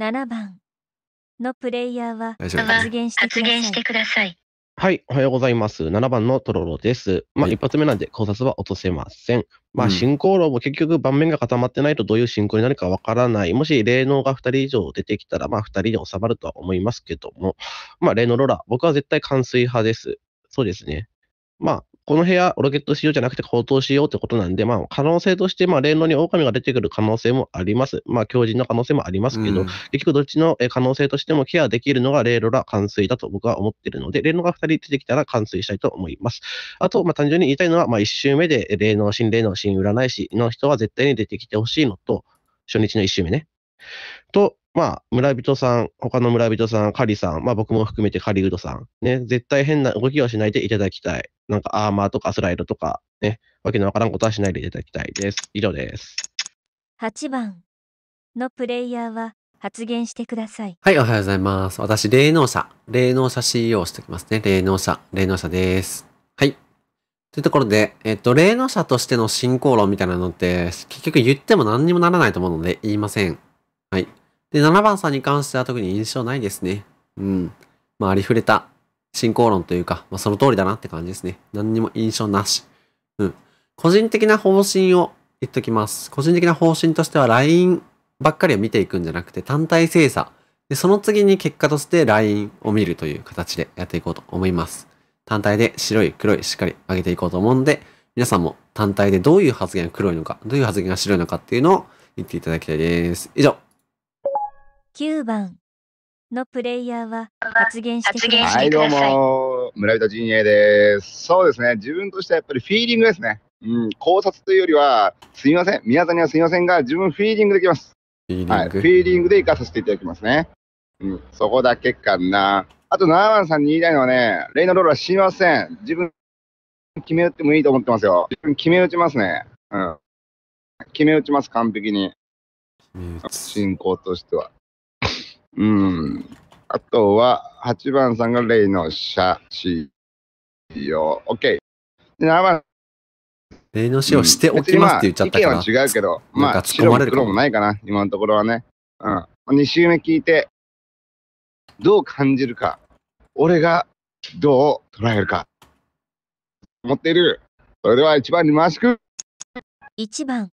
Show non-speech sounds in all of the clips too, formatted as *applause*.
7番のプレイヤーは発言してください。はい、おはようございます。7番のとろろです。まあ、一発目なんで考察は落とせません。まあ、進行論も結局盤面が固まってないとどういう進行になるかわからない。もし霊能が2人以上出てきたら、まあ、2人で収まるとは思いますけども、まあ、霊能ローラ僕は絶対完遂派です。そうですね。まあ、この部屋、ロケット仕様じゃなくて高騰しようってことなんで、まあ、可能性として、まあ、霊能に狼が出てくる可能性もあります。まあ、狂人の可能性もありますけど、うん、結局どっちの可能性としてもケアできるのが霊ロラ完遂だと僕は思ってるので、霊能が2人出てきたら完遂したいと思います。あと、まあ、単純に言いたいのは、まあ、1周目で霊能心、霊能新占い師の人は絶対に出てきてほしいのと、初日の1周目ね。と、まあ、村人さん、他の村人さん、カリさん、まあ僕も含めてカリウドさん、ね、絶対変な動きをしないでいただきたい。なんかアーマーとかスライドとか、ね、わけのわからんことはしないでいただきたいです。以上です。8番のプレイヤーは発言してください。はい、おはようございます。私、霊能者、霊能者 CEO をしておきますね。霊能者、霊能者です。はい。というところで、えっと、霊能者としての進行論みたいなのって、結局言っても何にもならないと思うので、言いません。はい。で、7番さんに関しては特に印象ないですね。うん。まあ、ありふれた進行論というか、まあ、その通りだなって感じですね。何にも印象なし。うん。個人的な方針を言っときます。個人的な方針としては LINE ばっかりを見ていくんじゃなくて単体精査。で、その次に結果として LINE を見るという形でやっていこうと思います。単体で白い黒いしっかり上げていこうと思うんで、皆さんも単体でどういう発言が黒いのか、どういう発言が白いのかっていうのを言っていただきたいです。以上。9番。のプレイヤーは発言してください。はい、どうも、村人陣営です。そうですね、自分としてはやっぱりフィーリングですね。うん、考察というよりは、すみません、皆さんにはすみませんが、自分フィーリングできます。フィーリング、はい、フィーリングで行かさせていただきますね。うん、そこだけかな。あと、7番さんに言いたいのはね、レイのロールはしません。自分、決め打ってもいいと思ってますよ。自分、決め打ちますね。うん。決め打ちます、完璧に。進行としては。うん。あとは、8番さんが例イのシャ、シーを、OK。で、7番。レのシをしておきますって言っちゃったから、うん、意見は違うけど、まあ、白も黒もないかな、今のところはね。うん。2周目聞いて、どう感じるか、俺がどう捉えるか、持っている。それでは1番に回しく。1番。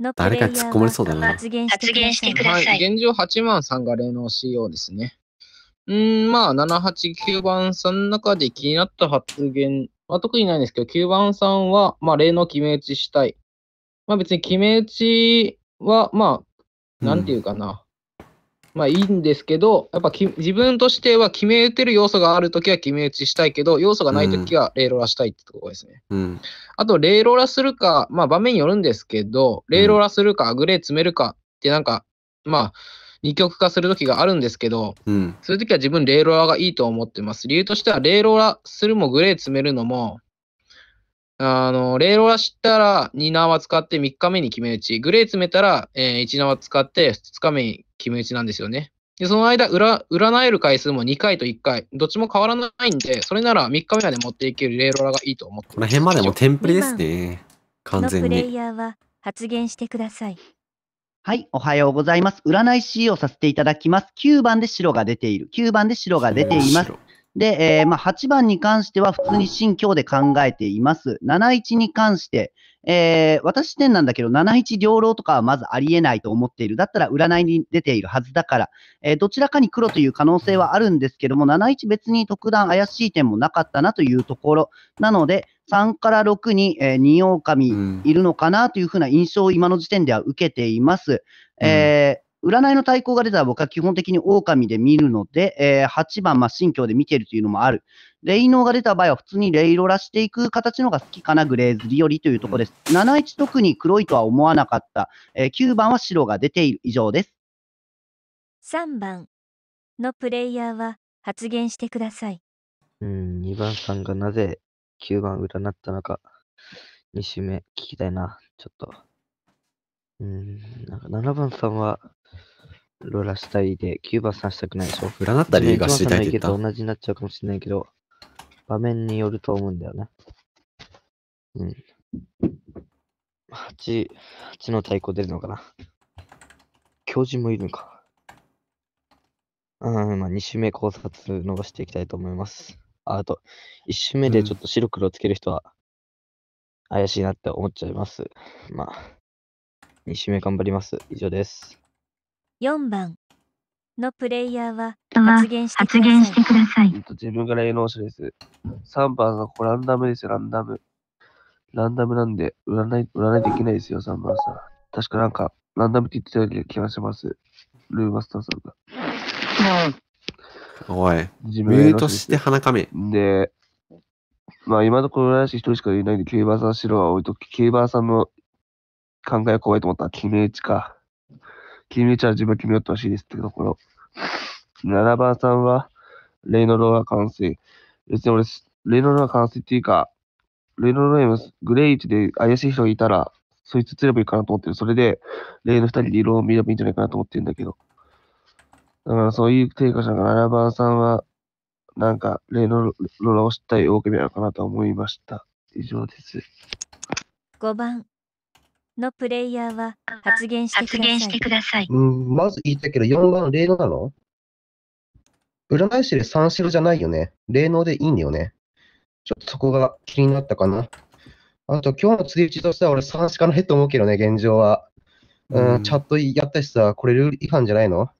のまれそうだな。発言してください。現状8万さんが例の CO ですね。うんまあ、7、8、9番さんの中で気になった発言、は特にないんですけど、9番さんは、まあ、例の決め打ちしたい。まあ、別に決め打ちは、まあ、なんていうかな、まあいいんですけど、やっぱき自分としては決め打てる要素があるときは決め打ちしたいけど、要素がないときはレイロラしたいってところですね。うん、あと、レイロラするか、まあ場面によるんですけど、レイロラするか、グレー詰めるかってなんか、まあ、二極化するときがあるんですけど、うん、そういうときは自分レイロラがいいと思ってます。理由としては、レイロラするもグレー詰めるのも、あの、レーロラ知ったら2縄使って3日目に決め打ち、グレー詰めたら、えー、1縄使って2日目に決め打ちなんですよね。で、その間、裏、占える回数も2回と1回、どっちも変わらないんで、それなら3日目まで持っていけるレーロラがいいと思ってこの辺までもテンプレですね。完全に。プレイヤーは発言してください。はい、おはようございます。占い C をさせていただきます。9番で白が出ている。9番で白が出ています。で、えー、まあ、8番に関しては普通に心境で考えています。71に関して、えー、私点なんだけど、71両老とかはまずありえないと思っている。だったら占いに出ているはずだから、えー、どちらかに黒という可能性はあるんですけども、71別に特段怪しい点もなかったなというところ。なので、3から6に、えー、二狼いるのかなというふうな印象を今の時点では受けています。うん、え占いの対抗が出たら僕は基本的に狼で見るので、えー、8番、まあ、神教で見てるというのもある。霊能が出た場合は普通に霊色らしていく形のが好きかな、グレーズリよりというところです。71特に黒いとは思わなかった。えー、9番は白が出ている以上です。3番のプレイヤーは発言してください。うん、2番さんがなぜ9番占ったのか、2周目聞きたいな、ちょっと。うん、なんか7番さんはロラしたいで、ーバさんしたくないでしょ。占った理由が知りたいって言った。同じになっちゃうかもしれないけど、場面によると思うんだよね。うん。8、8の太鼓出るのかな。教授もいるのか。うん、まあ、2周目考察伸ばしていきたいと思います。ああと、1周目でちょっと白黒つける人は怪しいなって思っちゃいます。うん、まあ、2周目頑張ります。以上です。4番のプレイヤーは発言してください。さいえっと、自分から芸能者です。3番がランダムですよ、ランダム。ランダムなんで、占い、占いできないですよ、3番さん。確かなんか、ランダムって言ってたような気がします。ルーマスターさんが。おい、自分ミュートして鼻かみ。で、まあ今のところ占い師一人しかいないんで、競馬さん白は置いとき、競馬さんの考え怖いと思ったら決め打ちか。決めちゃう自分は決めよってほしいですってところ。7番さんは、レイノロア完成。別に俺、レイノロア完成っていうか、レイノロアもグレイ1で怪しい人がいたら、そいつ釣ればいいかなと思ってる。それで、レイの2人で色を見ればいいんじゃないかなと思ってるんだけど。だからそういう定価者が7番さんは、なんか、レイノロロアを知ったい狼なのかなと思いました。以上です。5番、のプレイヤーは発言してください。うん、まず言いたいけど、4番霊能なの占い師で四白じゃないよね。霊能でいいんだよね。ちょっとそこが気になったかな。あと、今日の釣り打ちとしては俺三四かないと思うけどね、現状は。うん、うん、チャットやったしさ、これルール違反じゃないの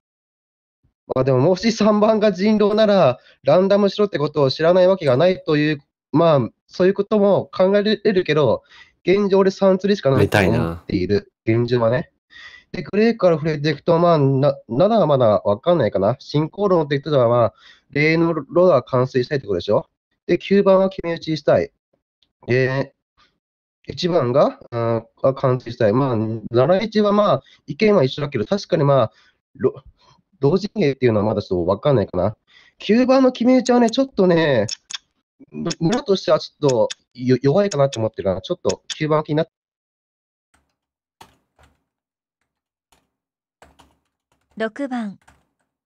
まあでも、もし3番が人狼なら、ランダムしろってことを知らないわけがないという、まあ、そういうことも考えられるけど、現状で3釣りしかないと思っている。現状はね。で、グレーから触れていくと、まあ、な、ならまだわかんないかな。進行論って言ってたら、まあ、例のロダー完成したいってことでしょ。で、9番は決め打ちしたい。で、1番が、うん、は完成したい。まあ、71はまあ、意見は一緒だけど、確かにまあ、同時芸っていうのはまだちょっとわかんないかな。9番の決め打ちはね、ちょっとね、村としてはちょっと弱いかなと思ってるから、ちょっと9番気になって。6番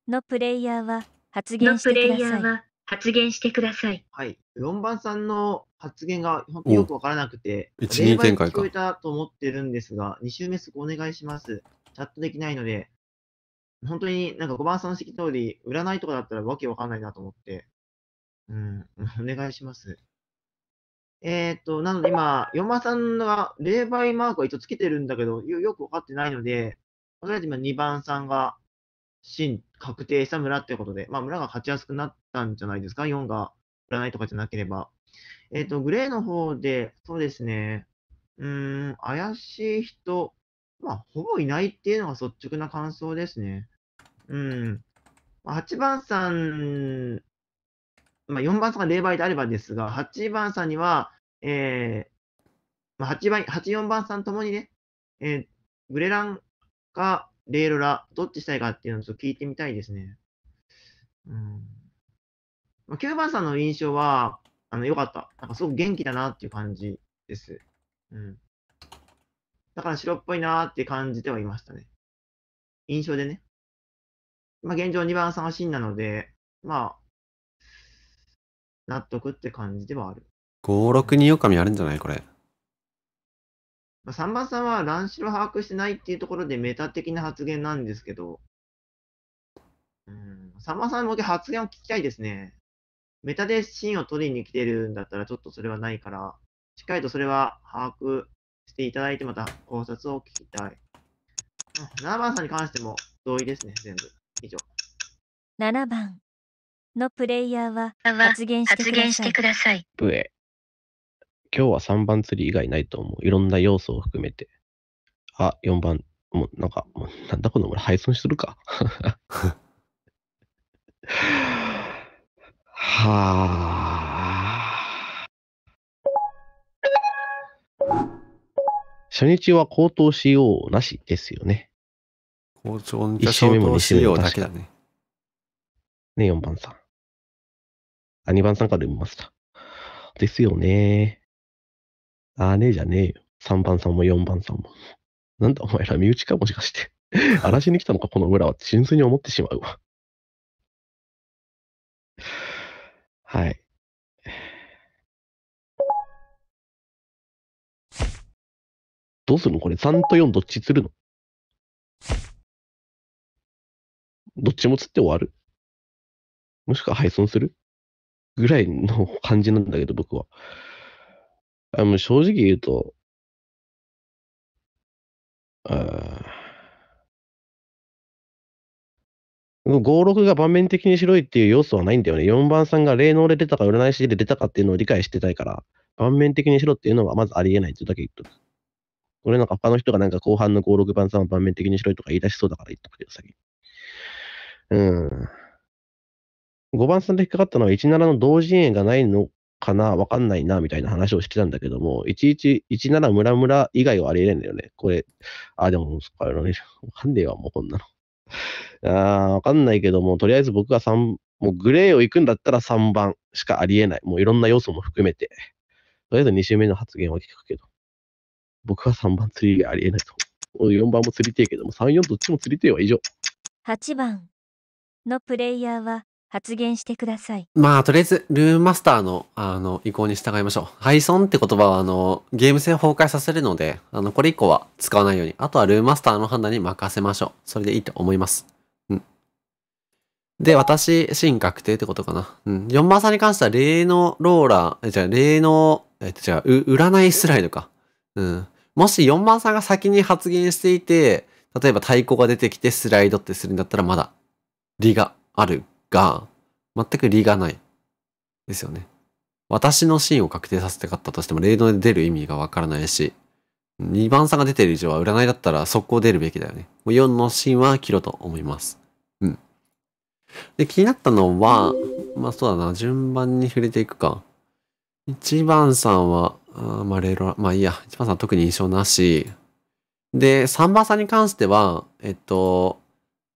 のプレイヤーは発言してください。発言してください。はい。4番さんの発言が本当によくわからなくて、1、2展開か。聞こえたと思ってるんですが、2周目すぐお願いします。チャットできないので、本当になんか5番さんの指摘通り、占いとかだったらわけわかんないなと思って、うん、*laughs* お願いします。えっ、と、なので今、4番さんが霊媒マークは一応つけてるんだけど、よくわかってないので、とりあえず今2番さんが新確定した村ってことで、まあ村が勝ちやすくなったんじゃないですか、4が占いとかじゃなければ。えっ、ー、と、グレーの方で、そうですね、うーん、怪しい人、まあ、ほぼいないっていうのが率直な感想ですね。うん。8番さんまあ、4番さんが0倍であればですが、8番さんには、えー、まあ、8倍、8、4番さんともにね、えー、グレランかレーロラ、どっちしたいかっていうのをちょっと聞いてみたいですね。うんまあ、9番さんの印象は、あの、良かった。なんかすごく元気だなっていう感じです。うん。だから白っぽいなーって感じてはいましたね。印象でね。まあ現状2番さんは真なので、まあ納得って感じではある。5、6、2狼あるんじゃないこれ。ま3番さんは乱視を把握してないっていうところでメタ的な発言なんですけど、うん、3番さんの発言を聞きたいですね。メタで芯を取りに来てるんだったらちょっとそれはないから、しっかりとそれは把握していただいて、また考察を聞きたい。7番さんに関しても同意ですね、全部。以上。7番。のプレイヤーは発言してください。プエ。今日は3番釣り以外ないと思う。いろんな要素を含めて。あ、4番。もうなんか、もうなんだこの俺配送するか。はあ。初日は高騰しようなしですよね。一頭に1周目も2周目もだけだね。ね、4番さん。アニバンさんから読みました。ですよね。あーねえじゃねえよ。3番さんも4番さんも。なんだお前ら身内かもしかして。*laughs* 荒らしに来たのかこの村は純粋に思ってしまうわ。はい。どうするのこれ3と4どっち釣るのどっちも釣って終わるもしくは敗損するぐらいの感じなんだけど、僕は。あもう正直言うと、あ5、6が盤面的に白いっていう要素はないんだよね。4番さんが霊能で出たか占い師で出たかっていうのを理解してたいから、盤面的に白っていうのはまずありえないってだけ言っとく。俺なんか他の人がなんか後半の5、6番さんは盤面的に白いとか言い出しそうだから言っとくけど、先に。うん。5番さんで引っかかったのは17の同人営がないのかなわかんないな、みたいな話をしてたんだけども、1117ムラムラ以外はありえないんだよね。これ、あ、でも、そっか、わかんねえわ、もうこんなの。*laughs* あわかんないけども、とりあえず僕が3、もうグレーを行くんだったら3番しかありえない。もういろんな要素も含めて。とりあえず2周目の発言は聞くけど。僕は3番釣りがありえないと。4番も釣りてえけども、3、4どっちも釣りてえは以上。8番のプレイヤーは発言してください。まあ、とりあえず、ルーマスターの、あの、意向に従いましょう。配村って言葉は、あの、ゲーム性崩壊させるので、あの、これ以降は使わないように。あとは、ルーマスターの判断に任せましょう。それでいいと思います。うん。で、私、シーン確定ってことかな。うん。4番さんに関しては、霊のローラー、え、じゃあ、霊の、えっと、じゃあ、占いスライドか。うん。もし4番さんが先に発言していて、例えば太鼓が出てきてスライドってするんだったら、まだ、理があるが、全く理がない。ですよね。私のシーンを確定させてかったとしても、レイドで出る意味がわからないし、2番さんが出てる以上は占いだったら速攻出るべきだよね。もう4のシーンは切ろうと思います。うん。で、気になったのは、まあそうだな、順番に触れていくか。1番さんは、あまあレロまあいいや、1番さん特に印象なし。で、3番さんに関しては、えっと、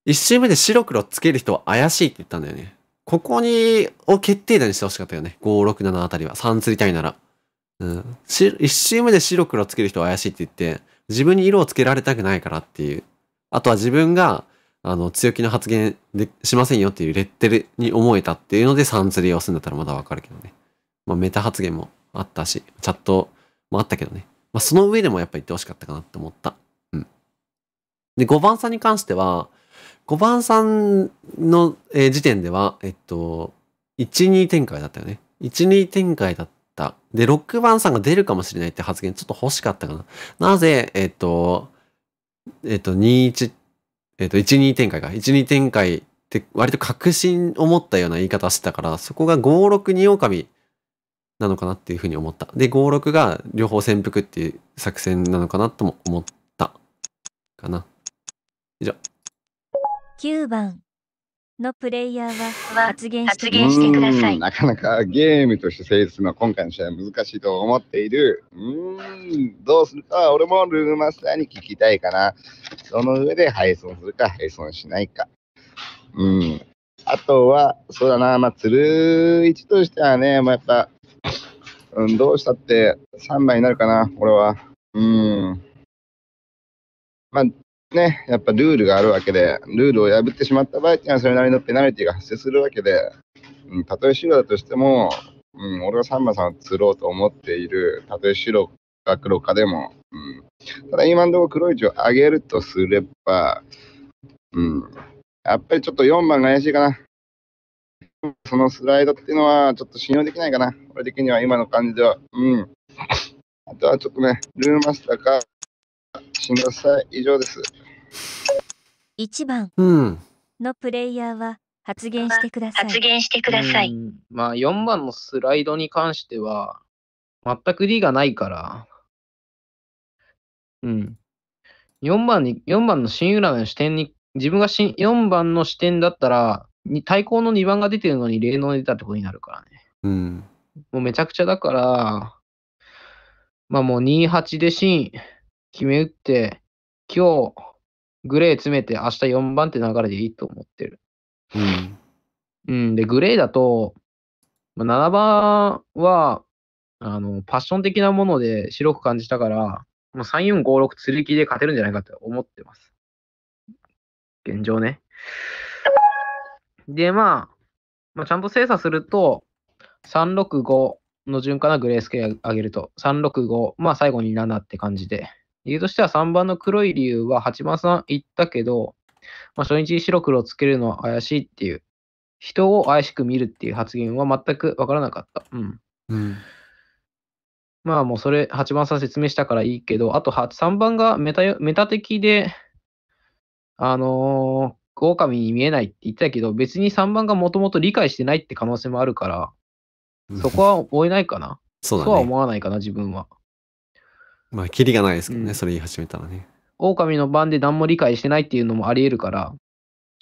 一周目で白黒つける人は怪しいって言ったんだよね。ここに、を決定打にしてほしかったよね。5、6、7あたりは。3釣りたいなら。うん。一周目で白黒つける人は怪しいって言って、自分に色をつけられたくないからっていう。あとは自分が、あの、強気の発言でしませんよっていうレッテルに思えたっていうので3釣りをするんだったらまだわかるけどね。まあメタ発言もあったし、チャットもあったけどね。まあその上でもやっぱ言ってほしかったかなって思った。うん。で、5番さんに関しては、5番さんの、時点では、えっと、1、2展開だったよね。1、2展開だった。で、6番さんが出るかもしれないって発言ちょっと欲しかったかな。なぜ、えっと、えっと、2、1、えっと、1、2展開か。1、2展開って割と確信を持ったような言い方してたから、そこが5、6、2狼なのかなっていうふうに思った。で、5、6が両方潜伏っていう作戦なのかなとも思ったかな。以上。9番のプレイヤーは発言してください。なかなかゲームとして成立するのは今回の試合は難しいと思っている。うーん、どうするか俺もルームマスターに聞きたいかな。その上で配送するか、配送しないか。うん。あとは、そうだな、まあ、鶴一としてはね、まあ、やっぱ、うん、どうしたって3番になるかな、俺は。うん。まあ、ね、やっぱルールがあるわけで、ルールを破ってしまった場合には、それなりのペナルティが発生するわけで、うん、たとえ白だとしても、うん、俺がサンマさんを釣ろうと思っている、たとえ白か黒かでも、うん、ただ今のところ黒い位置を上げるとすれば、うん、やっぱりちょっと4番が怪しいかな。そのスライドっていうのはちょっと信用できないかな。俺的には今の感じでは。うん。あとはちょっとね、ルーマスターか、くなさい。以上です。1番のプレイヤーは発言してくださ発い。言してください。まあ4番のスライドに関しては、全く理がないから、うん。4番に、4番の新浦の視点に、自分が4番の視点だったら、に対抗の2番が出てるのに霊能出たってことになるからね。うん。もうめちゃくちゃだから、まあもう28で新、決め打って、今日、グレー詰めて、明日4番って流れでいいと思ってる。うん。うん、で、グレーだと、7番は、あの、パッション的なもので白く感じたから、もう3、4、5、6、釣り気で勝てるんじゃないかと思ってます。現状ね。で、まあ、まあ、ちゃんと精査すると、365の順かな、グレースケア上げると。365、まあ最後に7って感じで。理由としては3番の黒い理由は、八幡さん言ったけど、まあ、初日白黒つけるのは怪しいっていう、人を怪しく見るっていう発言は全くわからなかった。うん。うん、まあもうそれ、八番さん説明したからいいけど、あと3番がメタメタ的で、あのー、狼に見えないって言ってたけど、別に3番がもともと理解してないって可能性もあるから、そこは追えないかな。そう、ね、は思わないかな、自分は。まあ、キリがないですけどね、うん、それ言い始めたらね。狼の番で何も理解してないっていうのもありえるから、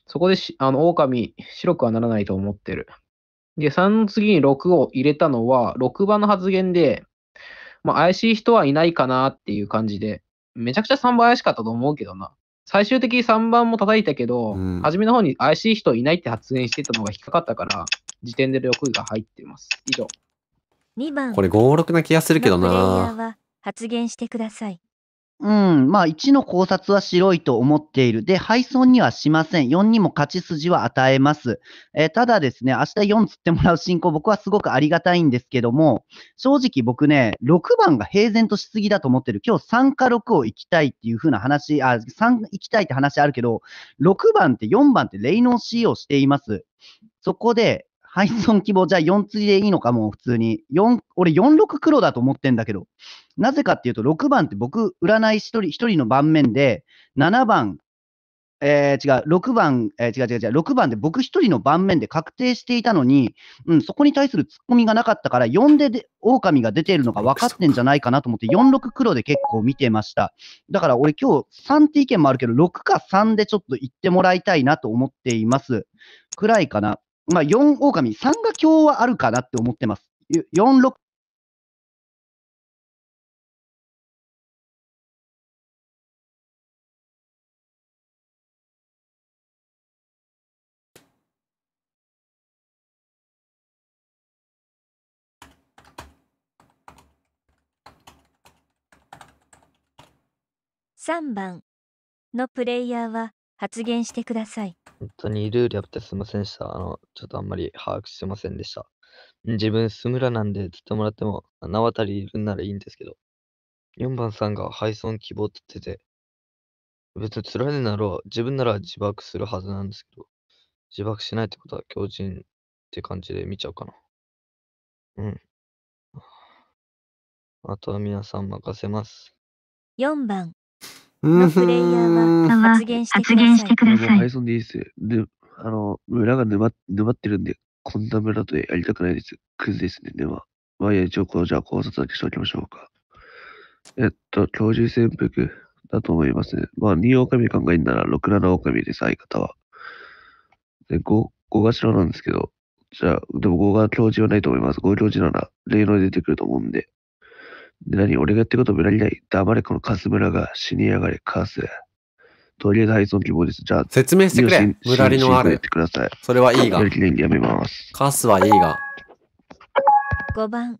そこでし、あの、狼、白くはならないと思ってる。で、3の次に6を入れたのは、6番の発言で、まあ、怪しい人はいないかなっていう感じで、めちゃくちゃ3番怪しかったと思うけどな。最終的に3番も叩いたけど、うん、初めの方に怪しい人いないって発言してたのが引っかかったから、時点で6が入ってます。以上。2番これ56な気がするけどな。発言してください。うん。まあ、1の考察は白いと思っている。で、敗送にはしません。4にも勝ち筋は与えます。えー、ただですね、明日4つってもらう進行、僕はすごくありがたいんですけども、正直僕ね、6番が平然としすぎだと思ってる。今日3か6を行きたいっていう風な話、あ、3行きたいって話あるけど、6番って4番ってレイノー C をしています。そこで、配送希望、じゃあ4りでいいのか、もう普通に。4、俺46黒だと思ってんだけど。なぜかっていうと、6番って僕、占い一人、一人の盤面で、7番、えー、違う、6番、えー、違う違う違う、6番で僕一人の盤面で確定していたのに、うん、そこに対するツッコミがなかったから、4でで狼が出ているのが分かってんじゃないかなと思って、46黒で結構見てました。だから俺今日3って意見もあるけど、6か3でちょっと言ってもらいたいなと思っています。くらいかな。まあ4狼、3が今日はあるかなって思ってます。4、6 3番のプレイヤーは発言してください。本当にルールやってすいませんでした。あの、ちょっとあんまり把握してませんでした。自分、スムラなんで釣ってもらっても、名渡りいるんならいいんですけど、4番さんが配送希望って言ってて、別に辛られるなら、自分なら自爆するはずなんですけど、自爆しないってことは強靭って感じで見ちゃうかな。うん。あとは皆さん任せます。4番のプレイヤーは発言してください。配送でいいです。で、あの、村が沼沼ってるんで、こんな村とやりたくないです。クズですね、は、まあ、一応、こう、じゃあ考察だけしておきましょうか。えっと、教授潜伏だと思いますね。まあ、2ミ考えんなら6、7ミです、相方は。で、5、5が白なんですけど、じゃあ、でも5が教授はないと思います。5教授なら、例の出てくると思うんで、何俺がってこと無駄にない。黙れこのカス村が死にやがれ、カス。とりあえずはい、その希望です。じゃあ、説明してくれ。無りのある。ってくださいそれはいいが。やめます。カスはいいが。5番。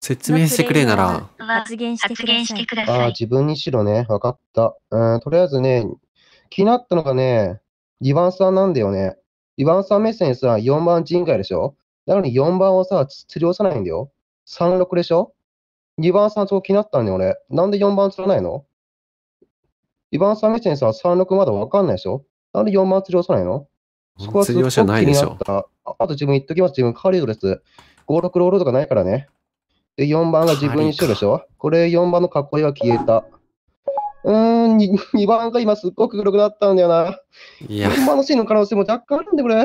説明してくれなら。発言してください。ああ、自分にしろね。わかった。うん、とりあえずね、気になったのがね、2番さんなんだよね。2番さん目線さ、4番人外でしょなのに4番をさ、釣り押さないんだよ。36でしょ2番3そう気になったんだよなんで4番釣らないの ?2 番3目線さ、36まだわかんないでしょなんで4番釣り押さないのそこは釣り落しはないでしょあ。あと自分言っときます。自分カーリードです。5、6ロールとかないからね。で、4番が自分にしてるでしょこれ4番の囲いは消えた。うーん2、番が今すっごく黒くなったんだよな。4番のシーンの可能性も若干あるんで、これ。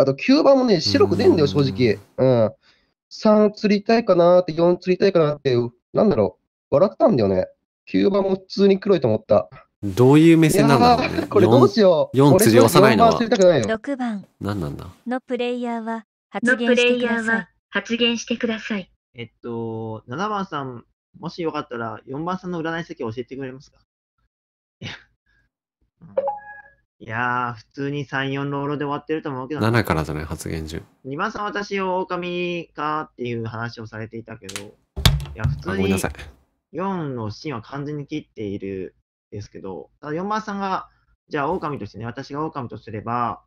あと9番もね、白く出んだよ、正直。うん。3釣りたいかなーって、4釣りたいかなって、なんだろう、笑ったんだよね。9番も普通に黒いと思った。どういう目線なんだろうね。これどうしよう。4釣り押さないのは。6番。何なんだのプレイヤーは発言してください。発言してください。えっと、7番さん、もしよかったら4番さんの占い席を教えてくれますかうんいやー、普通に3、4ロールで終わってると思うけど、7からじゃない、発言順。2番さん、私を狼かっていう話をされていたけど、いや、普通ごめんになさい。4のシーンは完全に切っているですけど、ただ4番さんが、じゃあ狼としてね、私が狼とすれば、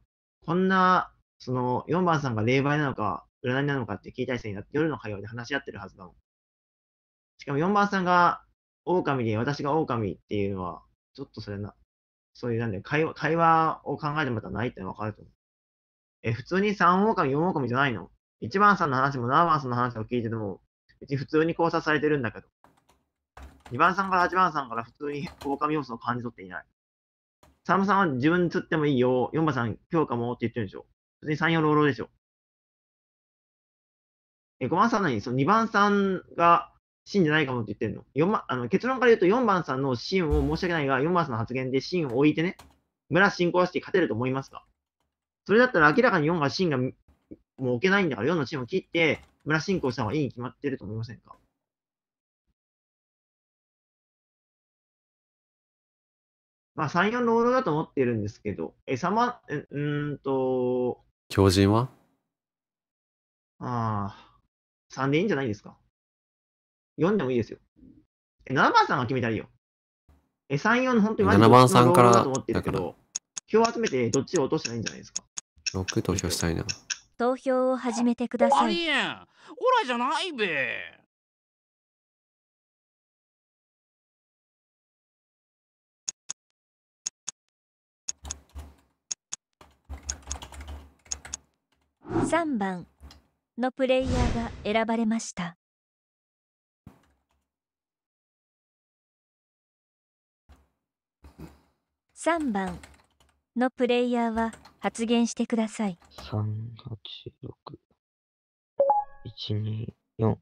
こんな、その4番さんが霊媒なのか、占いなのかって聞いたりするになって、夜の会話で話し合ってるはずだもん。しかも4番さんが狼で私が狼っていうのは、ちょっとそれな、そういうなんで会話、会話を考えてまたないってわかると思う。え、普通に3狼、4狼じゃないの ?1 番さんの話も7番さんの話を聞いてても、別に普通に考察されてるんだけど。2番さんから8番さんから普通に狼要素を感じ取っていない。3番さんは自分釣ってもいいよ、4番さん強化もって言ってるんでしょ。普通に3、4ローローでしょ。え、5番さん何その2番さんがシーンじゃないかもって言ってるの。番あの結論から言うと4番さんのシーンを申し訳ないが、4番さんの発言でシーンを置いてね、村進行して勝てると思いますかそれだったら明らかに4がシーンがもう置けないんだから、4のチーを切って、村進行した方がいいに決まってると思いませんかまあ、3、4ロールだと思ってるんですけど、え、さま、うんと。強靭はああ、3でいいんじゃないですか読んでもいいですよ。7番さんが決めたらいいよ。え、3、4の本当に7番さんからだと思けど、票集めてどっちを落としたらいいんじゃないですか。6投票したいな。投票を始めてください。ありえんオラじゃないべ3番のプレイヤーが選ばれました。3番のプレイヤーは発言してください。386124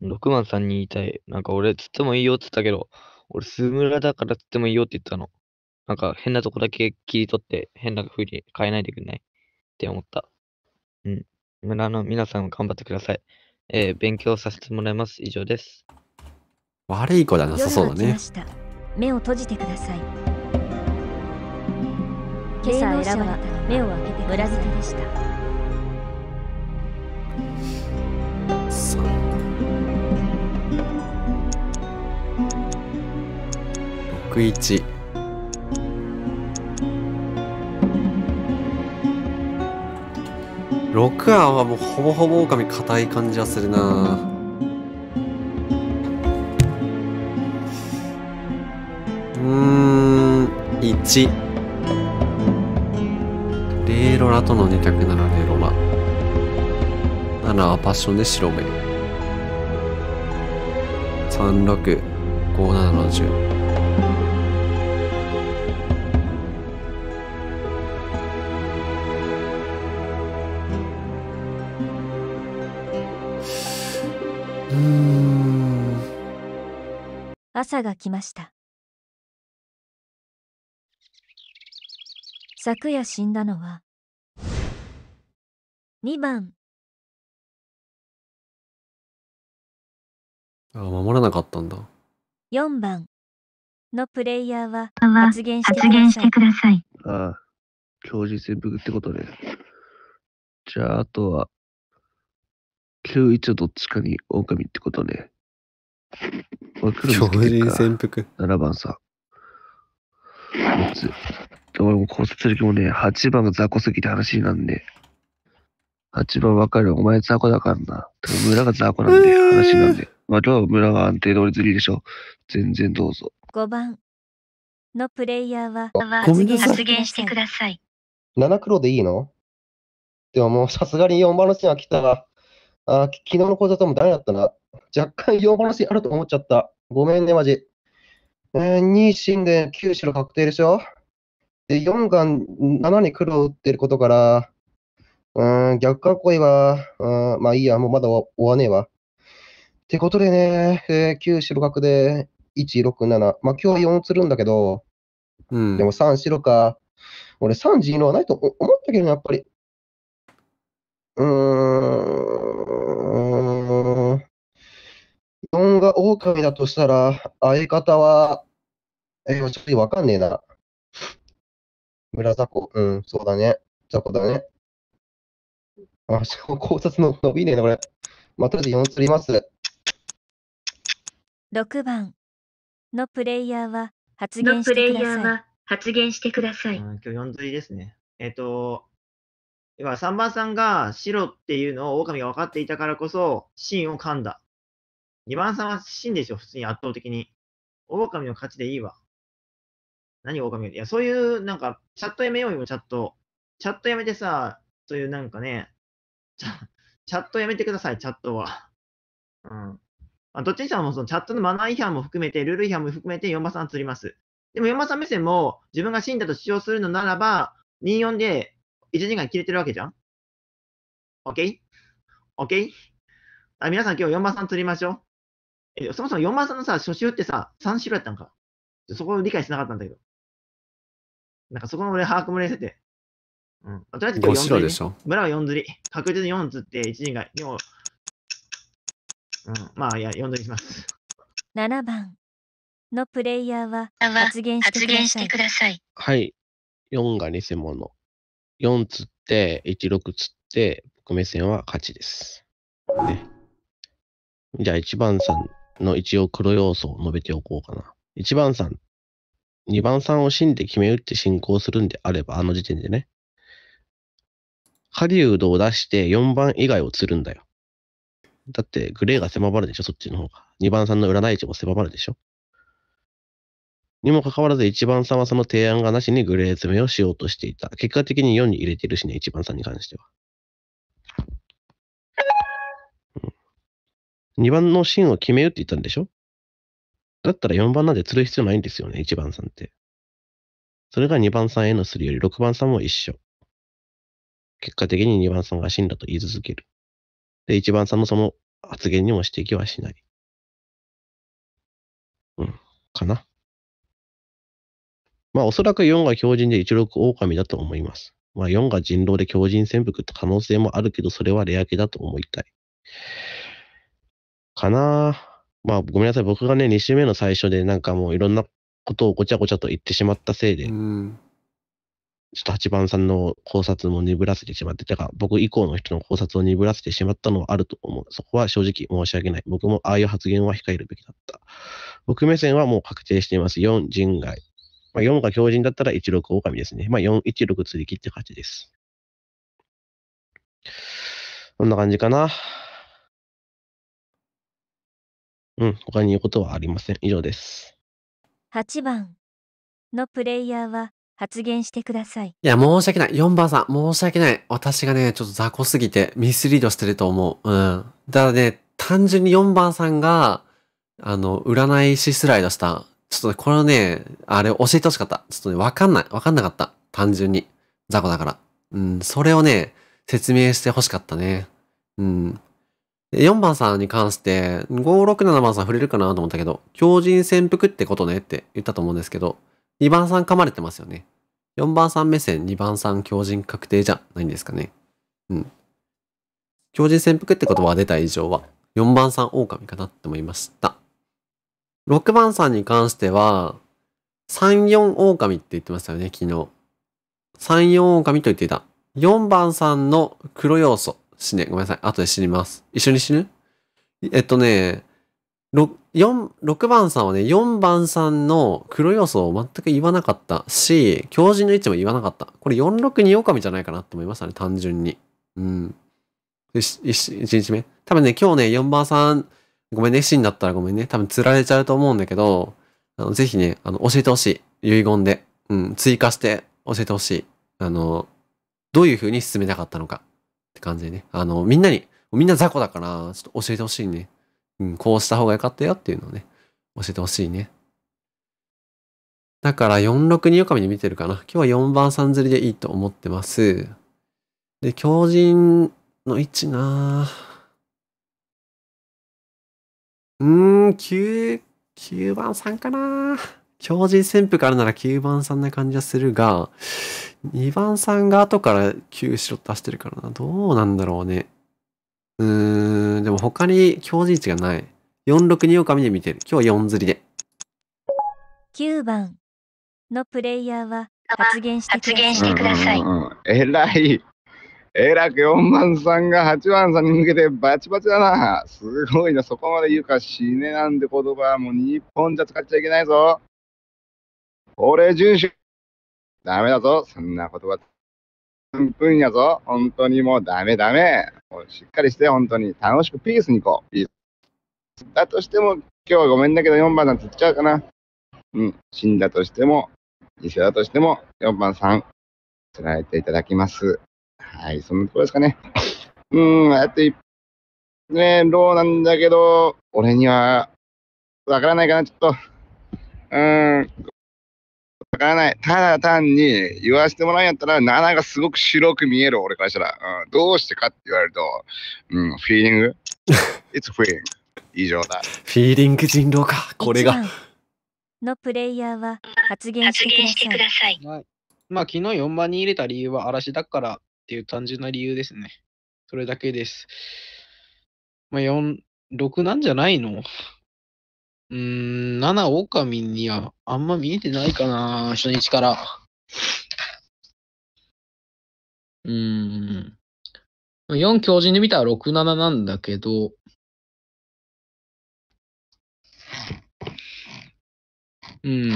6番さんに言いたい。なんか俺、つってもいいよって言ったけど、俺、スムラだからつってもいいよって言ったの。なんか変なとこだけ切り取って、変な風に変えないでくんないって思った。うん。村の皆さん頑張ってください。えー、勉強させてもらいます。以上です。悪い子だなさそうだね。目を閉じてください今朝選ばれた目を開けて村人でした61はもうほぼほぼ狼硬い感じはするな8レーロラとの2択ならレロラ7はパッションで白目3657の10朝が来ました昨夜死んだのは2番あ守らなかったんだ4番のプレイヤーは発言してくださいああ強靭潜伏ってことねじゃああとは91どっちかに狼ってことね強靭潜伏7番さ6俺も骨折歴もね、8番が雑魚すぎて話なんで。8番分かる、お前雑魚だからな。村が雑魚なんで、話なんで。まあ、今日は村が安定通りずりでしょ。全然どうぞ。5番のプレイヤーは発言してください。7黒でいいのでももうさすがに4番のシーンは来たな。あ昨日の講座ともダメだったな。若干4番のシーンあると思っちゃった。ごめんね、マジ。えー、2、死んで9白確定でしょで、4が7に黒を打ってることから、うん、逆囲いは、うん、まあいいや、もうまだ終わねえわ。ってことでね、えー、9白角で、1、6、7。まあ今日は4つるんだけど、うん、でも3白か。俺3、G のはないと思ったけど、ね、やっぱり。うーん。4が狼だとしたら、相方は、えー、ちょっとわかんねえな。村雑魚。うん、そうだね。雑魚だね。あ、しかも考察の伸びねえな、これ。またで4釣ります。6番のプレイヤーは発言してください。発言してください。今日4つですね。えっ、ー、と、今3番さんが白っていうのを狼が分かっていたからこそ、芯を噛んだ。2番さんは芯でしょ、普通に圧倒的に。狼の勝ちでいいわ。何が狼よる、いや、そういう、なんか、チャットやめようよ、チャット。チャットやめてさ、そういうなんかね、チャチャットやめてください、チャットは。うん。あ、どっちにしてもそのチャットのマナー違反も含めて、ルール違反も含めて四馬さん釣ります。でも四馬さん目線も自分が死んだと主張するのならば、24で1時間切れてるわけじゃん ?OK?OK?、あ皆さん今日四馬さん釣りましょう。え、そもそも四馬さんのさ、初週ってさ、3週やったんか。そこを理解しなかったんだけど。なんかそこの俺、把握もれ静て。うん。とりあえず今日4釣り、ね、しょ村は4釣り。確実に4釣って、1人が、今日、うん、まあ、いや、4釣りします。7番のプレイヤーは発言してください。はい。4が偽物。4釣って、16釣って、僕目線は勝ちです。ね。じゃあ1番さんの一応黒要素を述べておこうかな。1番さん2番3を芯で決め打って進行するんであれば、あの時点でね。ハリウッドを出して4番以外を釣るんだよ。だってグレーが狭まるでしょ、そっちの方が。2番3の占い値も狭まるでしょ。にもかかわらず1番3はその提案がなしにグレー詰めをしようとしていた。結果的に4に入れてるしね、1番3に関しては。うん、2番の芯を決め打って言ったんでしょだったら4番なんで釣る必要ないんですよね、1番さんって。それが2番さんへのするより6番さんも一緒。結果的に2番さんが死んだと言い続ける。で、1番さんのその発言にも指摘はしない。うん、かな。まあ、おそらく4が狂人で16狼だと思います。まあ、4が人狼で狂人潜伏って可能性もあるけど、それはレア系だと思いたい。かなぁ。まあごめんなさい、僕がね、2週目の最初でなんかもういろんなことをごちゃごちゃと言ってしまったせいで、うん、ちょっと8番さんの考察も鈍らせてしまって、だから僕以降の人の考察を鈍らせてしまったのはあると思う。そこは正直申し訳ない。僕もああいう発言は控えるべきだった。僕目線はもう確定しています。4、人外。まあ、4が強靭だったら1、6、狼ですね。まあ、4、1、6、釣り切って勝ちです。こんな感じかな。うん、他に言うことはありません。以上です。8番のプレイヤーは発言してください。いや、申し訳ない。4番さん、申し訳ない。私がね、ちょっと雑魚すぎてミスリードしてると思う。うん。だからね、単純に4番さんが、あの、占い師スライドした。ちょっとね、これをね、あれ教えてほしかった。ちょっとね、わかんない。わかんなかった。単純に。雑魚だから。うん、それをね、説明してほしかったね。うん。4番さんに関して、567番さん触れるかなと思ったけど、狂人潜伏ってことねって言ったと思うんですけど、2番さん噛まれてますよね。4番さん目線、2番さん狂人確定じゃないんですかね。うん。狂人潜伏って言葉が出た以上は、4番さん狼かなって思いました。6番さんに関しては、3、4狼って言ってましたよね、昨日。3、4狼と言っていた。4番さんの黒要素。死ね。ごめんなさい。後で死にます。一緒に死ぬえっとね、6, 番さんはね、4番さんの黒要素を全く言わなかったし、強靭の位置も言わなかった。これ462狼じゃないかなって思いましたね、単純に。うん。1, 日目。多分ね、今日ね、4番さん、ごめんね、死んだったらごめんね。多分釣られちゃうと思うんだけど、あのぜひね、あの、教えてほしい。遺言で。うん、追加して教えてほしい。あの、どういう風に進めたかったのか。って感じでね。あの、みんなに、みんな雑魚だから、ちょっと教えてほしいね。うん、こうした方が良かったよっていうのをね、教えてほしいね。だから462狼に見てるかな。今日は4番3釣りでいいと思ってます。で、強人の位置なうん、9、9番3かな強靭旋風からなら9番さんな感じはするが、2番さんが後から9白出してるからな。どうなんだろうね。うーん、でも他に強人値がない。462紙で見てる。今日は4釣りで。9番のプレイヤーは発言してください。えらい。えらく4番さんが8番さんに向けてバチバチだな。すごいな、そこまで言うか死ねなんて言葉はもう日本じゃ使っちゃいけないぞ。法令遵守。ダメだぞ、そんな言葉。うんぷんやぞ、本当にもうダメダメ。もうしっかりして、本当に楽しくピースに行こう。ピース。だとしても、今日はごめんだけど4番なんて言っちゃうかな。うん、死んだとしても、偽だとしても、4番さん、つられていただきます。はい、そんなところですかね。うん、あと、ねローなんだけど、俺には、わからないかな、ちょっと。うん、わからない。ただ単に言わせてもらうんやったら、7がすごく白く見える、俺からしたら。うん、どうしてかって言われると、うん、フィーリング ?It's feeling. 以上だ。フィーリング人狼か、これが。のプレイヤーは発言してください。はい、まあ、昨日4番に入れた理由は嵐だからっていう単純な理由ですね。それだけです。まあ、4、6なんじゃないのうん、7狼にはあんま見えてないかな、初日から。うん。4強人で見たら6、7なんだけど、うん。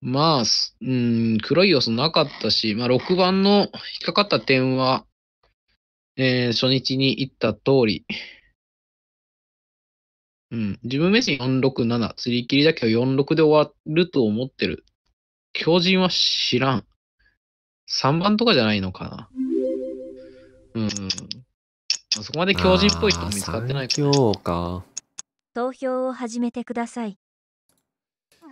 まあ、うん、黒い要素なかったし、まあ、6番の引っかかった点は、えー、初日に言った通り、うん。自分目線467、釣り切りだけは46で終わると思ってる。狂人は知らん。3番とかじゃないのかな。うん。そこまで狂人っぽい人見つかってないか。今日か。投票を始めてください。ああ、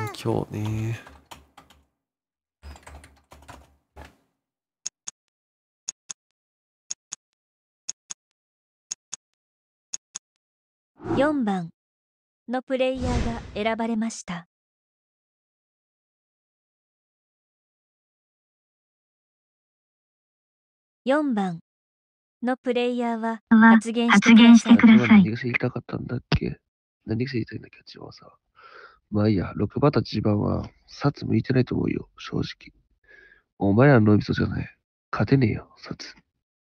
やだ。今日ね。4番のプレイヤーが選ばれました4番のプレイヤーは発言してください。何が知りたかったんだっけ何が知りたいんだっけ自分はさ。まあいいや、6番と8番は、サ向いてないと思うよ、正直。お前らのみそじゃない。勝てねえよ、サ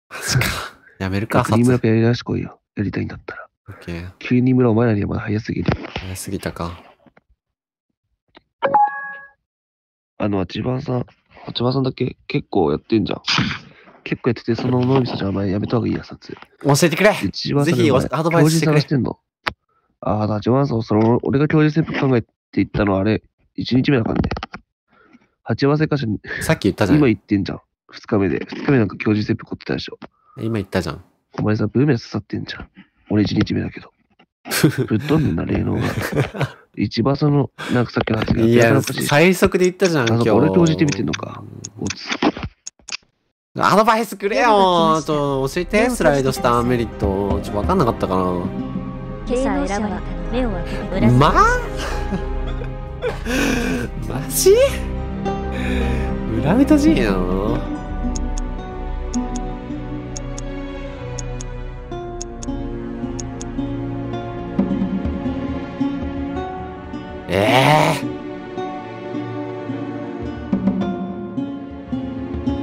*laughs* やめるか、サツ。やり直しこいよ、やりたいんだったら。急に村お前らには早すぎる。早すぎたか。あの、千葉さん、千葉さんだけ結構やってんじゃん。結構やってて、その脳みそじゃお前やめた方がいいや、撮影。教えてくれぜひアドバイスしてくれ。てんのああ、だ、千葉さん、その俺が教授先輩考えて言ったのはあれ、1日目だからね。八合わせ箇に。さっき言ったじゃん。今言ってんじゃん。2日目で。2日目なんか教授先輩取ってたでしょ。今言ったじゃん。お前さ、ブーメン刺さってんじゃん。俺一日目だけど。ぶっ飛んでんな、霊能が。*laughs* 一番その、なんかさっきの話が。いや、最速で言ったじゃん、今日。俺応じてみてんのか。アドバイスくれよと教えてスライドスターメリットちょっと分かんなかったかな今まあ *laughs* マジ裏人 G なのええ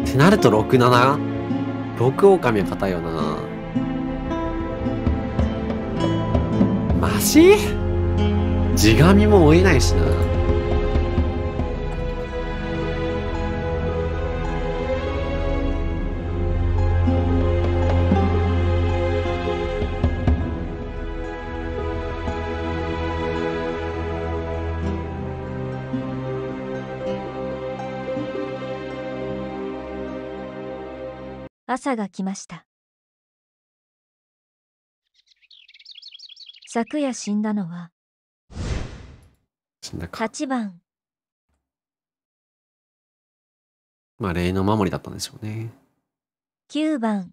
ー、ってなると6七。6狼は硬いよなマジ地神も追えないしな朝が来ました昨夜死んだのは死んだか8番まあ霊の守りだったんでしょうね9番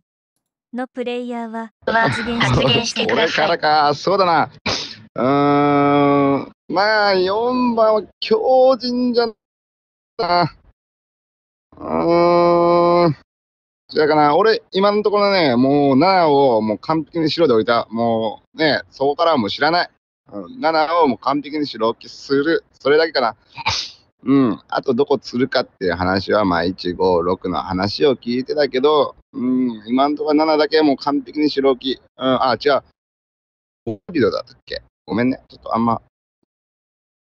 のプレイヤーは発言してください。これからか、そうだな。うーん、まあ4番は強靭じゃな。うーん。だから、俺、今のところね、もう7をもう完璧に白で置いた。もうね、そこからはもう知らない。うん、7をもう完璧に白置きする。それだけかな。*laughs* うん。あとどこ釣るかっていう話は、まあ、1、5、6の話を聞いてたけど、うん、今のところ7だけもう完璧に白置き。うん、あ、違う。オリドだったっけごめんね。ちょっとあんま、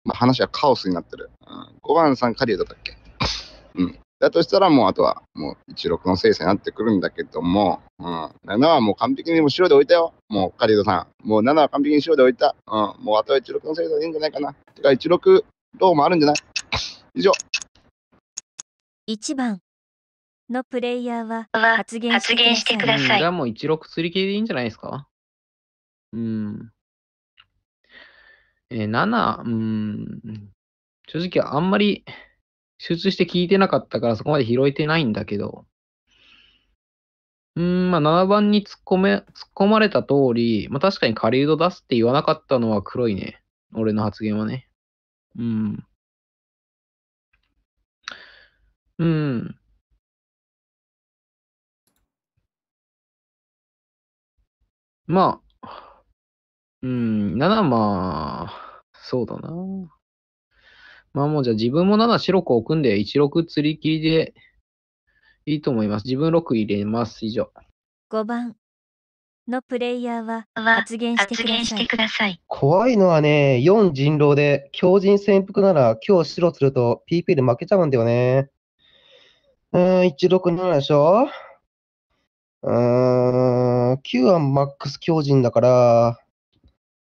まあ、話はカオスになってる。うん、5番さん、カリドだったっけ *laughs* うん。だとしたらもうあとはもう16の精査になってくるんだけども、うん、7はもう完璧にう白で置いたよ。もうカリドさん。もう7は完璧に白で置いた。うん、もうあとは16の精査でいいんじゃないかな。てか16どうもあるんじゃない以上。1番のプレイヤーは発言してください。じゃあもう16釣り切りでいいんじゃないですかうん。えー、7、うん。正直あんまり集中して聞いてなかったからそこまで拾えてないんだけど、うん、まあ、7番に突っ込め、突っ込まれた通り、まあ、確かに狩人出すって言わなかったのは黒いね。俺の発言はね。うん。うん。まあ、うん、7まあ、そうだな。まあもうじゃあ自分も7白く置くんで16釣り切りでいいと思います。自分6入れます。以上。5番のプレイヤーは発言してください。怖いのはね、4人狼で強靭潜伏なら今日白釣ると PP で負けちゃうんだよね。うん、167でしょうん、9はマックス強靭だから、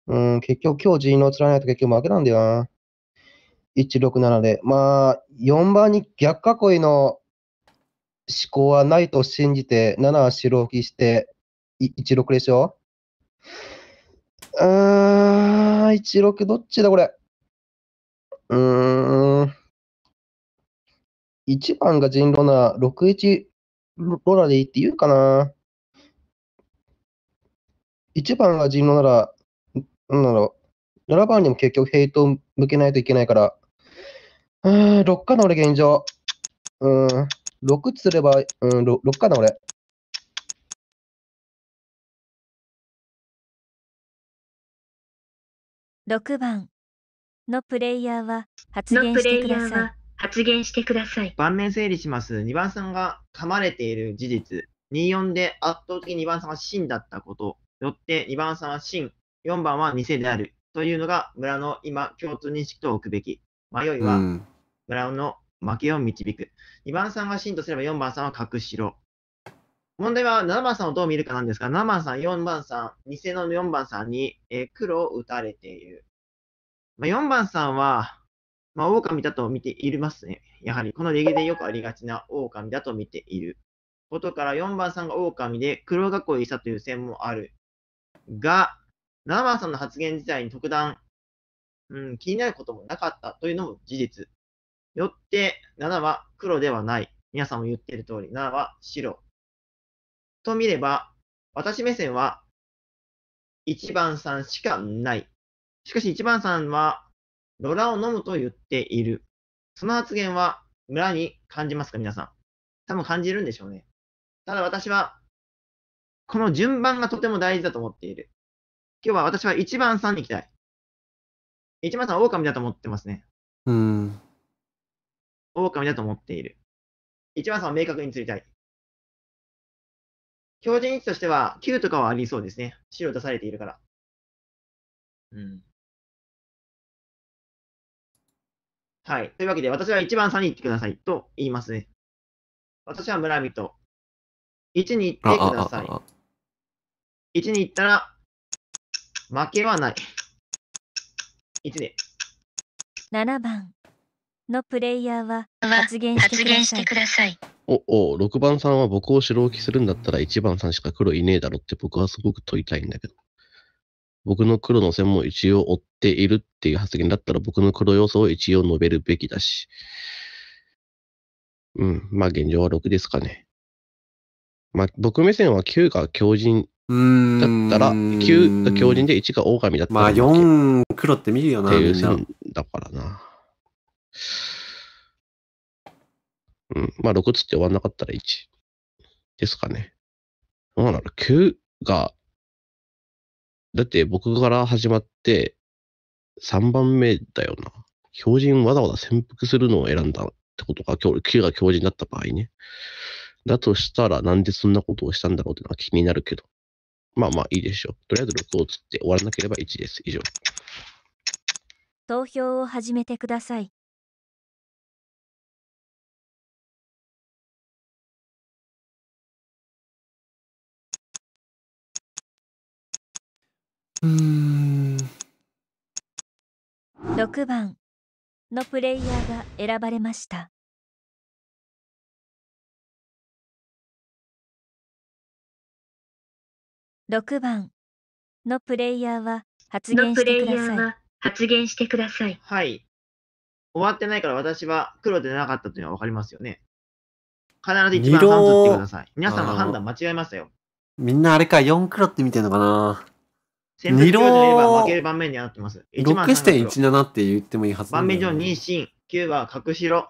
うん、結局強人狼釣らないと結局負けなんだよな。167で、まあ、4番に逆囲いの思考はないと信じて、7は白置きして、16でしょうーん、16どっちだこれ。うーん。1番が人狼なら、61ロナでいいって言うかな。1番が人狼なら、なんだろう、7番にも結局ヘイトを向けないといけないから、うん、6かな、俺、現状。うん、6つすれば、うん、6, 6かな、俺。6番のプレイヤーは発言してください。発言してください。盤面整理します。2番さんが噛まれている事実。24で圧倒的に2番さんは真だったこと。よって2番さんは真、4番は偽である。というのが村の今共通認識と置くべき。迷いは、うん、村尾の負けを導く。2番さんが真とすれば4番さんは隠しろ。問題は7番さんをどう見るかなんですが、7番さん、4番さん、偽の4番さんに、えー、黒を打たれている。まあ、4番さんは、まあ、狼だと見ていますね。やはり、このレゲでよくありがちな狼だと見ている。ことから4番さんが狼で黒囲いしたという線もある。が、7番さんの発言自体に特段、うん、気になることもなかったというのも事実。よって7は黒ではない。皆さんも言っている通り、7は白。と見れば、私目線は1番さんしかない。しかし1番さんは、ロラを飲むと言っている。その発言は、村に感じますか皆さん。多分感じるんでしょうね。ただ私は、この順番がとても大事だと思っている。今日は私は1番さんに行きたい。1番さん、狼だと思ってますね。うん。狼だと思っている。一番さんは明確に釣りたい。標準位置としては9とかはありそうですね。白出されているから。うん。はい。というわけで、私は一番さんに行ってくださいと言いますね。私は村人。1に行ってください。1に行ったら、負けはない。1で。7番。のプレイヤーは発言してください。お、お、6番さんは僕を白置きするんだったら1番さんしか黒いねえだろって僕はすごく問いたいんだけど。僕の黒の線も一応追っているっていう発言だったら僕の黒要素を一応述べるべきだし。うん、まあ現状は6ですかね。まあ僕目線は9が強人だったら、9が強人で1が狼だったら。まあ4黒って見るよな。っていう線だからな。うん。まあ、6つって終わんなかったら1ですかね。どうなる ?9 が、だって僕から始まって3番目だよな。強人わざわざ潜伏するのを選んだってことが、9が強人だった場合ね。だとしたら、なんでそんなことをしたんだろうってのは気になるけど。まあまあいいでしょう。とりあえず6をつって終わらなければ1です。以上。投票を始めてください。うん6番のプレイヤーが選ばれました6番のプレイヤーは発言してください発言してくださいはい終わってないから私は黒でなかったというのは分かりますよね必ず一番半取ってください皆さんの判断間違えましたよみんなあれか4黒って見てるのかな二郎強負ける場面になってます。6.17って言ってもいいはず、ね、盤面上2、進、9は角白。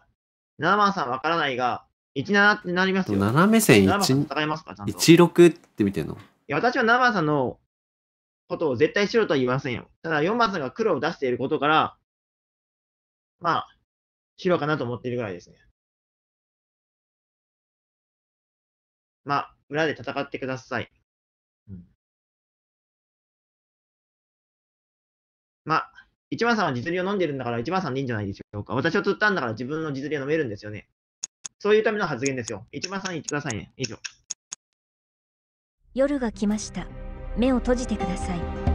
7番さんわからないが、17ってなりますよ。斜め線1、16って見てんのいや、私は7番さんのことを絶対しろとは言いませんよ。ただ4番さんが黒を出していることから、まあ、白かなと思っているぐらいですね。まあ、裏で戦ってください。まあ、一番さんは実利を飲んでるんだから、一番さんでいいんじゃないでしょうか。私を釣ったんだから自分の実利を飲めるんですよね。そういうための発言ですよ。一番さん言ってくださいね。以上。夜が来ました。目を閉じてください。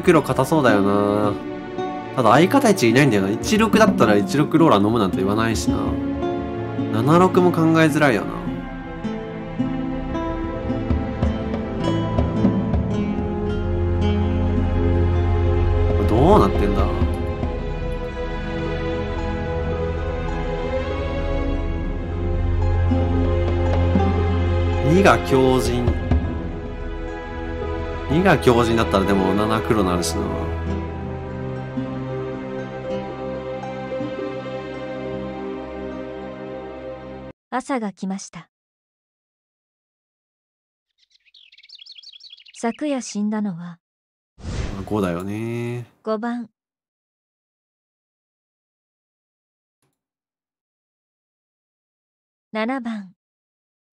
黒硬そうだよなただ相方一いないんだよな16だったら16ローラー飲むなんて言わないしな76も考えづらいよなどうなってんだ2が強靭2が強靭だったらでも7黒になるしな。朝が来ました。昨夜死んだのは5だよね5番7番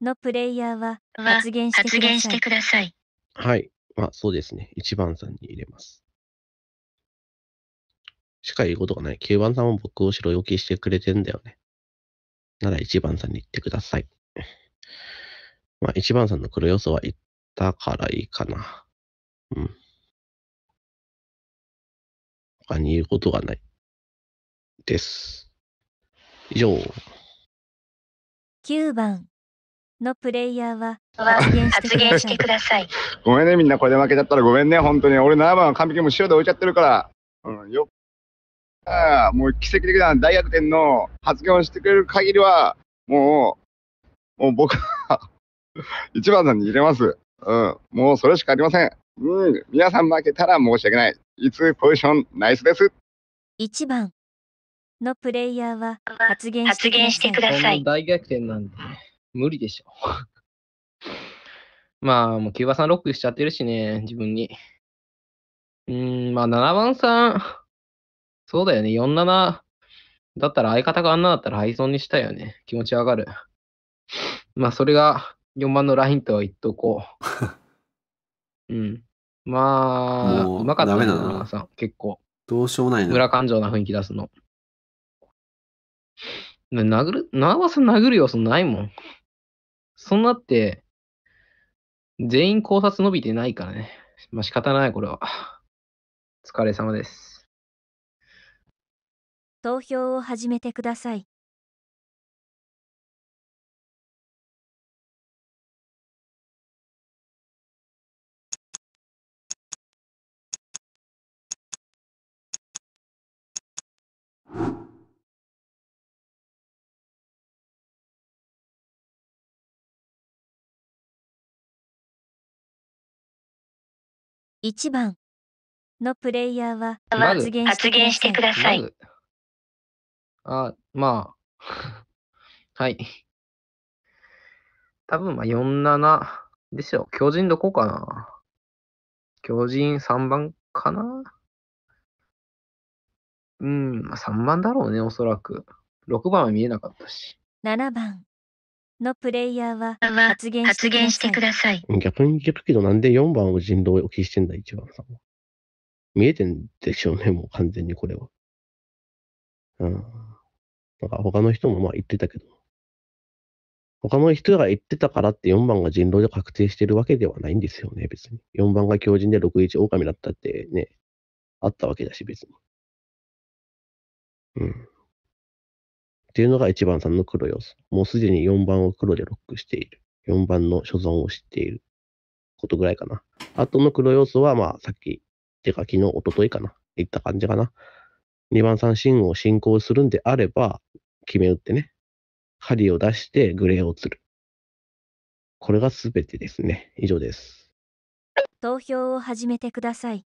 のプレイヤーは発言してくださいはいあ、そうですね。1番さんに入れます。しか言うことがない。9番さんも僕を白要きしてくれてんだよね。なら1番さんに言ってください。まあ、1番さんの黒要素は言ったからいいかな。うん。他に言うことがない。です。以上。9番。のプレイヤーは発言してください。*laughs* ごめんね、みんなこれで負けちゃったらごめんね、本当に。俺7番は完璧も塩で置いちゃってるから。うん、よああ、もう奇跡的な大逆転の発言をしてくれる限りは、もう、もう僕は *laughs* 一番さんに入れます。うん、もうそれしかありません。うん、皆さん負けたら申し訳ない。いつポジションナイスです。1番のプレイヤーは発言してください。大逆転なんで。無理でしょ。*laughs* まあ、もう9番さんロックしちゃってるしね、自分に。うん、まあ、7番さん、そうだよね、47だったら、相方があんなだったら敗損にしたよね。気持ちわかる。まあ、それが4番のラインとは言っとこう。*laughs* うん。まあ、うまかったね、7番さん、結構。どうしようもないな。裏感情な雰囲気出すの。殴る、7番さん殴る要素ないもん。そんなって、全員考察伸びてないからね。まあ、仕方ない、これは。お疲れ様です。投票を始めてください。1番のプレイヤーは発言してください。まあ、まあ。*laughs* はい。多分まあ47でしょ。巨人どこかな巨人3番かなうん、まあ、3番だろうね、おそらく。6番は見えなかったし。7番のプレイヤーは発言してください。逆に言くけど、なんで4番を人狼置きしてんだ、1番さんは。見えてんでしょうね、もう完全にこれは。うん。なんか他の人もまあ言ってたけど。他の人が言ってたからって4番が人狼で確定してるわけではないんですよね、別に。4番が狂人で61狼だったってね、あったわけだし、別に。うん。っていうのが1番さんの黒要素。もうすでに4番を黒でロックしている。4番の所存を知っていることぐらいかな。あとの黒要素は、まあ、さっき、てか昨日、おとといかな。言った感じかな。2番さん信号を進行するんであれば、決め打ってね。針を出してグレーを釣る。これが全てですね。以上です。投票を始めてください。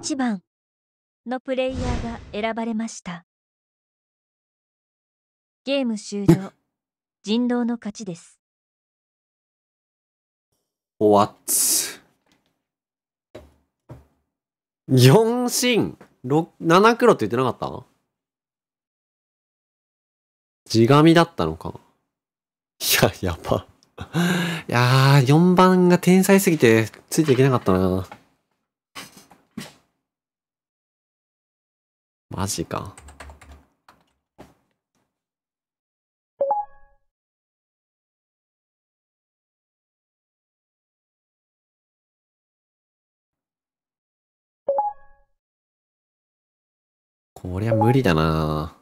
1番のプレイヤーが選ばれましたゲーム終了人狼の勝ちです終わっつ4進7黒って言ってなかった地紙だったのかいや、やば。いやー、4番が天才すぎて、ついていけなかったな。マジか。こりゃ無理だな